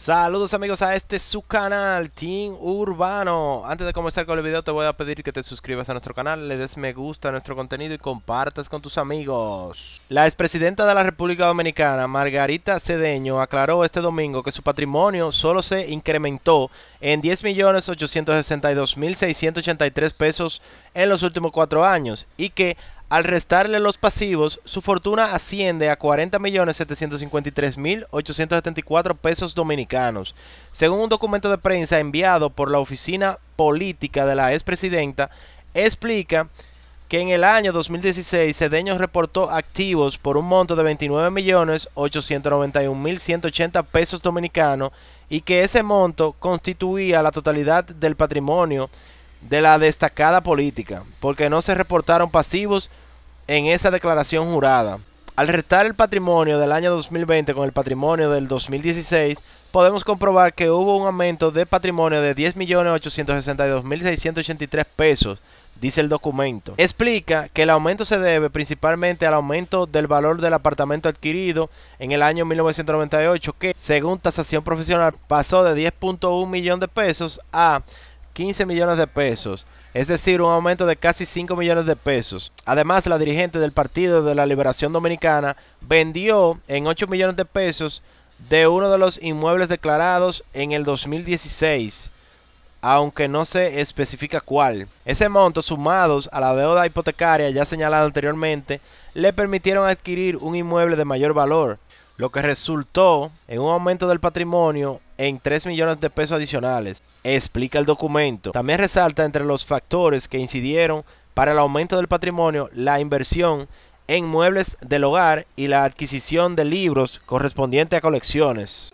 Saludos amigos a este su canal, Team Urbano. Antes de comenzar con el video te voy a pedir que te suscribas a nuestro canal, le des me gusta a nuestro contenido y compartas con tus amigos. La expresidenta de la República Dominicana, Margarita Cedeño, aclaró este domingo que su patrimonio solo se incrementó en 10.862.683 pesos en los últimos cuatro años y que al restarle los pasivos, su fortuna asciende a 40.753.874 pesos dominicanos, según un documento de prensa enviado por la oficina política de la expresidenta, explica que en el año 2016 Cedeño reportó activos por un monto de 29.891.180 pesos dominicanos y que ese monto constituía la totalidad del patrimonio de la destacada política, porque no se reportaron pasivos en esa declaración jurada. Al restar el patrimonio del año 2020 con el patrimonio del 2016, podemos comprobar que hubo un aumento de patrimonio de 10.862.683 pesos, dice el documento. Explica que el aumento se debe principalmente al aumento del valor del apartamento adquirido en el año 1998, que según tasación profesional pasó de 10.1 millones de pesos a 15 millones de pesos, es decir, un aumento de casi 5 millones de pesos. Además, la dirigente del Partido de la Liberación Dominicana vendió en 8 millones de pesos de uno de los inmuebles declarados en el 2016 aunque no se especifica cuál. Ese monto, sumados a la deuda hipotecaria ya señalada anteriormente, le permitieron adquirir un inmueble de mayor valor, lo que resultó en un aumento del patrimonio en 3 millones de pesos adicionales, explica el documento. También resalta entre los factores que incidieron para el aumento del patrimonio la inversión en muebles del hogar y la adquisición de libros correspondientes a colecciones.